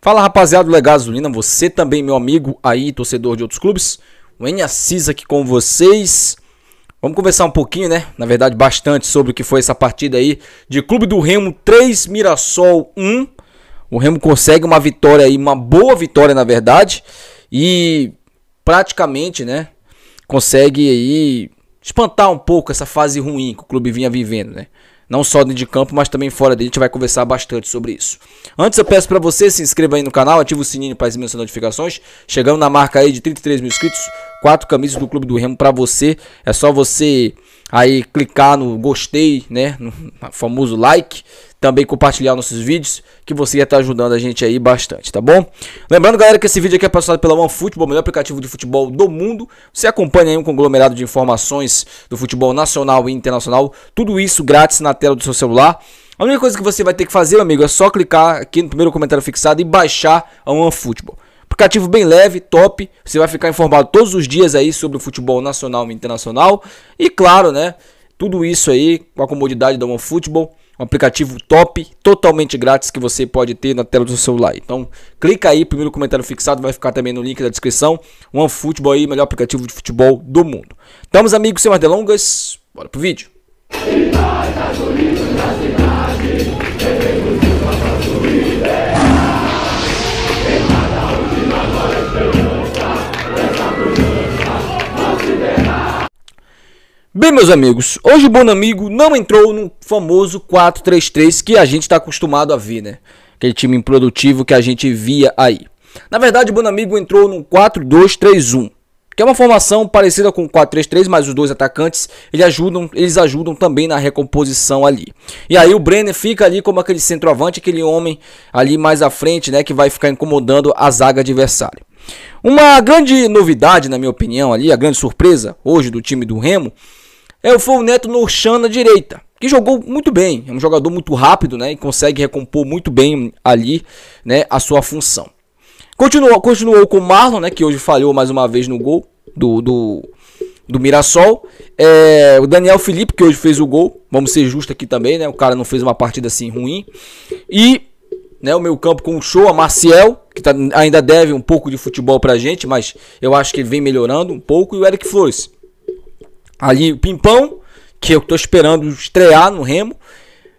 Fala rapaziada do Legado Zulina, você também meu amigo aí, torcedor de outros clubes. O N Assis aqui com vocês. Vamos conversar um pouquinho, né? Na verdade, bastante sobre o que foi essa partida aí de Clube do Remo 3 Mirassol 1. O Remo consegue uma vitória aí, uma boa vitória na verdade, e praticamente, né, consegue aí espantar um pouco essa fase ruim que o clube vinha vivendo, né? não só dentro de campo, mas também fora dele. A gente vai conversar bastante sobre isso. Antes eu peço para você se inscreva aí no canal, ativa o sininho para receber suas notificações. Chegamos na marca aí de 33 mil inscritos, quatro camisas do Clube do Remo para você. É só você aí clicar no gostei, né, no famoso like também compartilhar nossos vídeos, que você ia estar ajudando a gente aí bastante, tá bom? Lembrando, galera, que esse vídeo aqui é passado pela OneFootball, o melhor aplicativo de futebol do mundo. Você acompanha aí um conglomerado de informações do futebol nacional e internacional, tudo isso grátis na tela do seu celular. A única coisa que você vai ter que fazer, amigo, é só clicar aqui no primeiro comentário fixado e baixar a OneFootball. Aplicativo bem leve, top. Você vai ficar informado todos os dias aí sobre o futebol nacional e internacional. E claro, né? Tudo isso aí com a comodidade da OneFootball um aplicativo top, totalmente grátis que você pode ter na tela do seu celular. Então, clica aí, primeiro comentário fixado, vai ficar também no link da descrição. OneFootball aí, melhor aplicativo de futebol do mundo. Então, meus amigos, sem mais delongas, bora pro vídeo. Vitória, Bem, meus amigos, hoje o Bonamigo não entrou no famoso 4-3-3 que a gente está acostumado a ver, né? Aquele time improdutivo que a gente via aí. Na verdade, o Bonamigo entrou no 4-2-3-1, que é uma formação parecida com o 4-3-3, mas os dois atacantes eles ajudam, eles ajudam também na recomposição ali. E aí o Brenner fica ali como aquele centroavante, aquele homem ali mais à frente, né, que vai ficar incomodando a zaga adversária. Uma grande novidade, na minha opinião, ali, a grande surpresa hoje do time do Remo é o Fou Neto no chão na direita, que jogou muito bem, é um jogador muito rápido, né, e consegue recompor muito bem ali, né, a sua função. Continuou, continuou com o Marlon, né, que hoje falhou mais uma vez no gol do, do, do Mirassol. É, o Daniel Felipe, que hoje fez o gol, vamos ser justos aqui também, né, o cara não fez uma partida assim ruim. E né, o meu campo com o show, a Marcial, que tá, ainda deve um pouco de futebol pra gente, mas eu acho que ele vem melhorando um pouco, e o Eric Flores, Ali o Pimpão, que eu estou esperando estrear no Remo.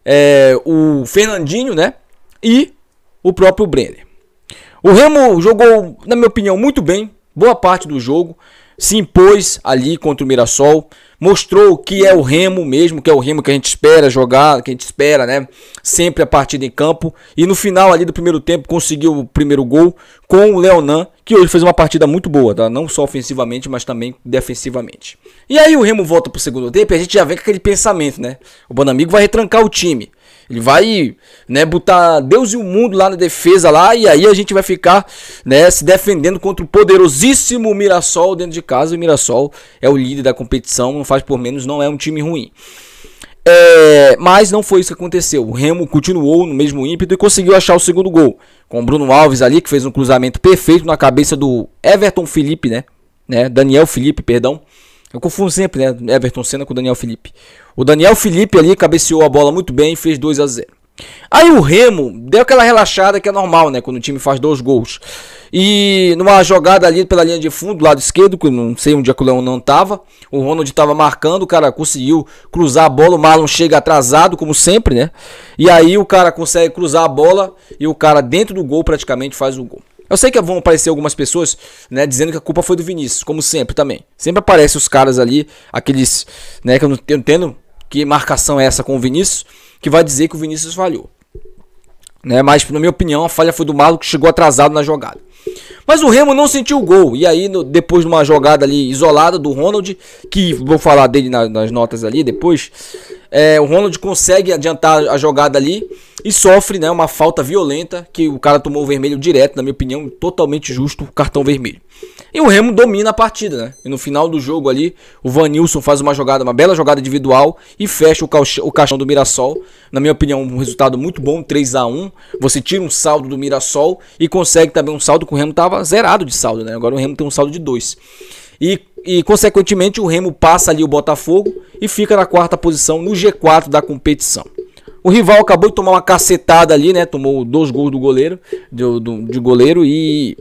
É, o Fernandinho, né? E o próprio Brenner. O Remo jogou, na minha opinião, muito bem. Boa parte do jogo se impôs ali contra o Mirassol, mostrou o que é o Remo mesmo, que é o Remo que a gente espera jogar, que a gente espera, né? Sempre a partida em campo. E no final ali do primeiro tempo conseguiu o primeiro gol com o Leonan, que hoje fez uma partida muito boa, tá? Não só ofensivamente, mas também defensivamente. E aí o Remo volta pro segundo tempo e a gente já vem com aquele pensamento, né? O Bonamigo vai retrancar o time. Ele vai, né, botar Deus e o mundo lá na defesa lá e aí a gente vai ficar, né, se defendendo contra o poderosíssimo Mirassol dentro de casa. O Mirassol é o líder da competição, não faz por menos, não é um time ruim. É, mas não foi isso que aconteceu. O Remo continuou no mesmo ímpeto e conseguiu achar o segundo gol. Com o Bruno Alves ali, que fez um cruzamento perfeito na cabeça do Everton Felipe, né? né? Daniel Felipe, perdão. Eu confundo sempre, né? Everton Senna com o Daniel Felipe. O Daniel Felipe ali cabeceou a bola muito bem e fez 2 a 0 Aí o Remo deu aquela relaxada que é normal, né? Quando o time faz dois gols. E numa jogada ali pela linha de fundo, do lado esquerdo, que não sei onde é que o Leão não tava. O Ronald tava marcando, o cara conseguiu cruzar a bola. O Marlon chega atrasado, como sempre, né? E aí o cara consegue cruzar a bola e o cara dentro do gol praticamente faz o gol. Eu sei que vão aparecer algumas pessoas, né, dizendo que a culpa foi do Vinícius, como sempre também. Sempre aparecem os caras ali, aqueles, né, que eu não entendo que marcação é essa com o Vinícius, que vai dizer que o Vinícius falhou. Né, mas, na minha opinião, a falha foi do Marlon que chegou atrasado na jogada. Mas o Remo não sentiu o gol. E aí, no, depois de uma jogada ali isolada do Ronald, que vou falar dele na, nas notas ali depois, é, o Ronald consegue adiantar a jogada ali e sofre, né, uma falta violenta que o cara tomou o vermelho direto, na minha opinião, totalmente justo, cartão vermelho. E o Remo domina a partida, né? E no final do jogo ali, o Vanilson faz uma jogada, uma bela jogada individual e fecha o caixão do Mirassol. Na minha opinião, um resultado muito bom, 3 a 1. Você tira um saldo do Mirassol e consegue também um saldo que o Remo estava zerado de saldo, né? Agora o Remo tem um saldo de 2. E, e, consequentemente o Remo passa ali o Botafogo e fica na quarta posição no G4 da competição. O rival acabou de tomar uma cacetada ali, né? Tomou dois gols do goleiro, do, do, de goleiro e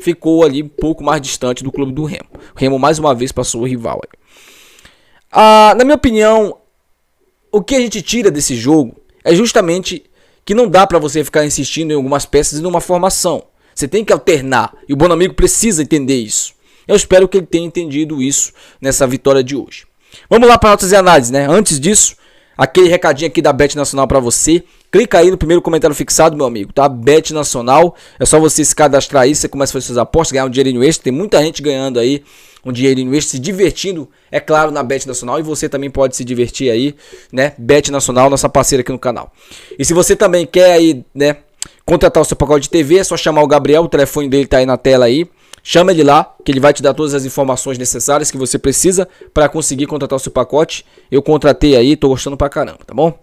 ficou ali um pouco mais distante do clube do Remo. O Remo mais uma vez passou o rival. Ah, na minha opinião, o que a gente tira desse jogo é justamente que não dá para você ficar insistindo em algumas peças e numa formação. Você tem que alternar e o Bonamigo precisa entender isso. Eu espero que ele tenha entendido isso nessa vitória de hoje. Vamos lá para notas e análises, né? Antes disso, aquele recadinho aqui da Bet Nacional para você. Clica aí no primeiro comentário fixado, meu amigo, tá? Bet Nacional. É só você se cadastrar aí, você começa a fazer suas apostas, ganhar um dinheirinho extra. Tem muita gente ganhando aí um dinheirinho extra, se divertindo, é claro, na Bet Nacional. E você também pode se divertir aí, né? Bet Nacional, nossa parceira aqui no canal. E se você também quer aí, né? Contratar o seu pacote de TV, é só chamar o Gabriel, o telefone dele tá aí na tela aí. Chama ele lá, que ele vai te dar todas as informações necessárias que você precisa para conseguir contratar o seu pacote. Eu contratei aí, tô gostando pra caramba, tá bom?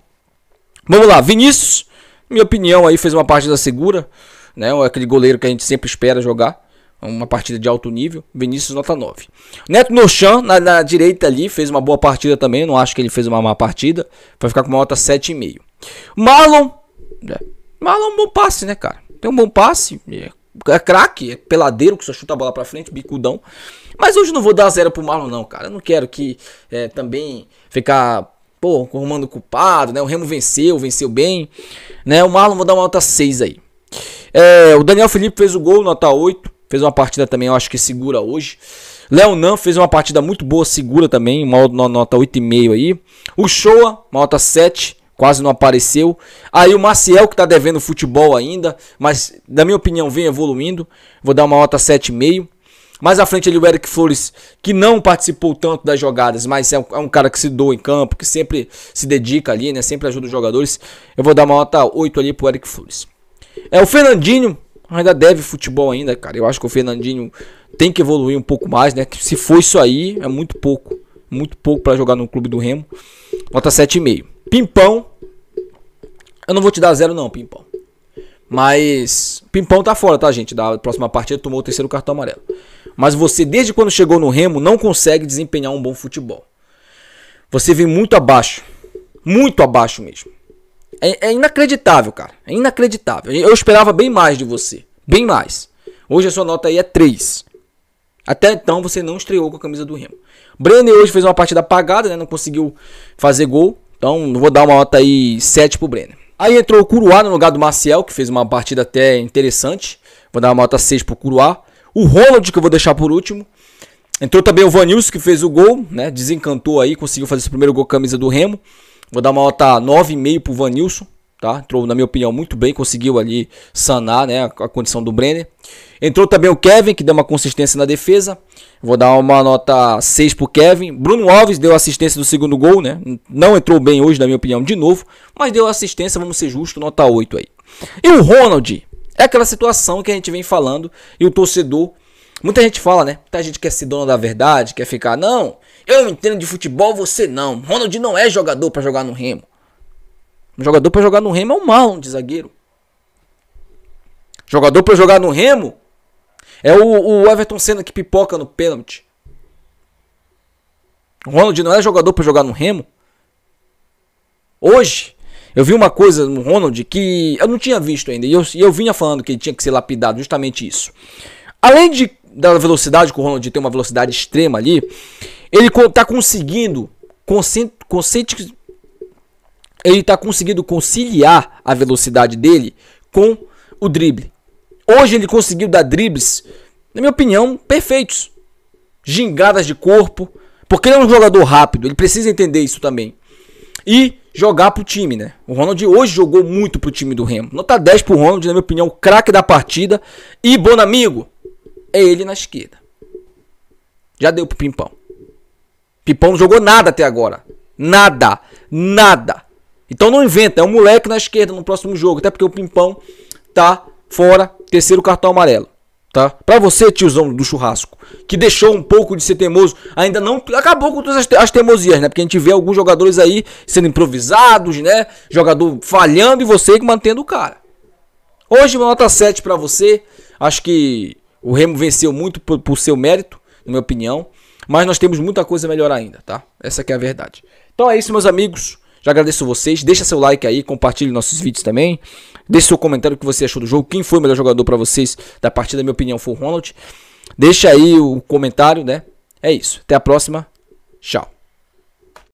Vamos lá, Vinícius, minha opinião aí fez uma partida segura, né? É aquele goleiro que a gente sempre espera jogar uma partida de alto nível. Vinícius, nota 9. Neto Nochan, na, na, direita ali, fez uma boa partida também. Não acho que ele fez uma má partida. Vai ficar com uma nota 7,5. Marlon. É, Marlon, um bom passe, né, cara? Tem um bom passe. É, é craque, é peladeiro que só chuta a bola para frente, bicudão. Mas hoje não vou dar zero pro Marlon, não, cara. Eu não quero que é, também ficar, pô, arrumando culpado, né? O Remo venceu, venceu bem, né? O Marlon vou dar uma nota 6 aí. É, o Daniel Felipe fez o gol, nota 8. Fez uma partida também, eu acho que segura hoje. Leonan fez uma partida muito boa, segura também, uma nota 8,5 aí. O Shoa, uma nota 7 quase não apareceu. Aí o Maciel, que está devendo futebol ainda, mas na minha opinião vem evoluindo. Vou dar uma nota 7,5. Mais à frente ele o Eric Flores, que não participou tanto das jogadas, mas é um, é um, cara que se doa em campo, que sempre se dedica ali, né? Sempre ajuda os jogadores. Eu vou dar uma nota 8 ali pro Eric Flores. É o Fernandinho, ainda deve futebol ainda, cara. Eu acho que o Fernandinho tem que evoluir um pouco mais, né? Se for isso aí, é muito pouco. Muito pouco para jogar no clube do Remo. Nota 7,5. Pimpão. Eu não vou te dar zero, não, Pimpão. Mas. Pimpão tá fora, tá, gente? Da próxima partida tomou o terceiro cartão amarelo. Mas você, desde quando chegou no Remo, não consegue desempenhar um bom futebol. Você vem muito abaixo. Muito abaixo mesmo. É, é inacreditável, cara. É inacreditável. Eu esperava bem mais de você. Bem mais. Hoje a sua nota aí é 3. Até então você não estreou com a camisa do Remo. Brenner hoje fez uma partida apagada, né? Não conseguiu fazer gol. Então, vou dar uma nota aí 7 pro Brenner. Aí entrou o Curuá no lugar do Maciel, que fez uma partida até interessante. Vou dar uma nota 6 pro Curuá. O Ronald, que eu vou deixar por último. Entrou também o Vanilson, que fez o gol, né? Desencantou aí, conseguiu fazer esse primeiro gol camisa do Remo. Vou dar uma nota 9,5 pro Vanilson tá? Entrou, na minha opinião, muito bem, conseguiu ali sanar né, a, condição do Brenner. Entrou também o Kevin, que deu uma consistência na defesa. Vou dar uma nota 6 pro Kevin. Bruno Alves deu assistência do segundo gol, né? Não entrou bem hoje, na minha opinião, de novo, mas deu assistência, vamos ser justos, nota 8 aí. E o Ronald, é aquela situação que a gente vem falando e o torcedor Muita gente fala, né? Muita gente quer ser dono da verdade, quer ficar, não, eu entendo de futebol, você não. Ronald não é jogador para jogar no Remo. Um jogador para jogar no Remo é o mal de zagueiro. Jogador para jogar no Remo é o, o, Everton Senna que pipoca no pênalti. O Ronald não é jogador para jogar no Remo. Hoje, eu vi uma coisa no Ronald que eu não tinha visto ainda. E eu, eu vinha falando que ele tinha que ser lapidado, justamente isso. Além de, da velocidade, que o Ronald tem uma velocidade extrema ali, ele está conseguindo conscientizar ele está conseguindo conciliar a velocidade dele com o drible. Hoje ele conseguiu dar dribles, na minha opinião, perfeitos. Gingadas de corpo. Porque ele é um jogador rápido, ele precisa entender isso também. E jogar pro time, né? O Ronald hoje jogou muito pro time do Remo. Nota 10 pro Ronald, na minha opinião, o craque da partida. E Bonamigo, é ele na esquerda. Já deu pro Pimpão. Pimpão não jogou nada até agora. Nada. Nada. Então não inventa, é um moleque na esquerda no próximo jogo, até porque o Pimpão tá fora, terceiro cartão amarelo. Tá? Pra você, tiozão do churrasco, que deixou um pouco de ser teimoso, ainda não acabou com todas as, teimosias, né? Porque a gente vê alguns jogadores aí sendo improvisados, né? Jogador falhando e você mantendo o cara. Hoje, uma nota 7 para você. Acho que o Remo venceu muito por, por seu mérito, na minha opinião. Mas nós temos muita coisa melhor ainda, tá? Essa é a verdade. Então é isso, meus amigos. Já agradeço vocês. Deixa seu like aí, compartilhe nossos vídeos também. Deixe seu comentário o que você achou do jogo. Quem foi o melhor jogador para vocês da partida? Minha opinião foi o Ronald. Deixa aí o comentário, né? É isso. Até a próxima. Tchau.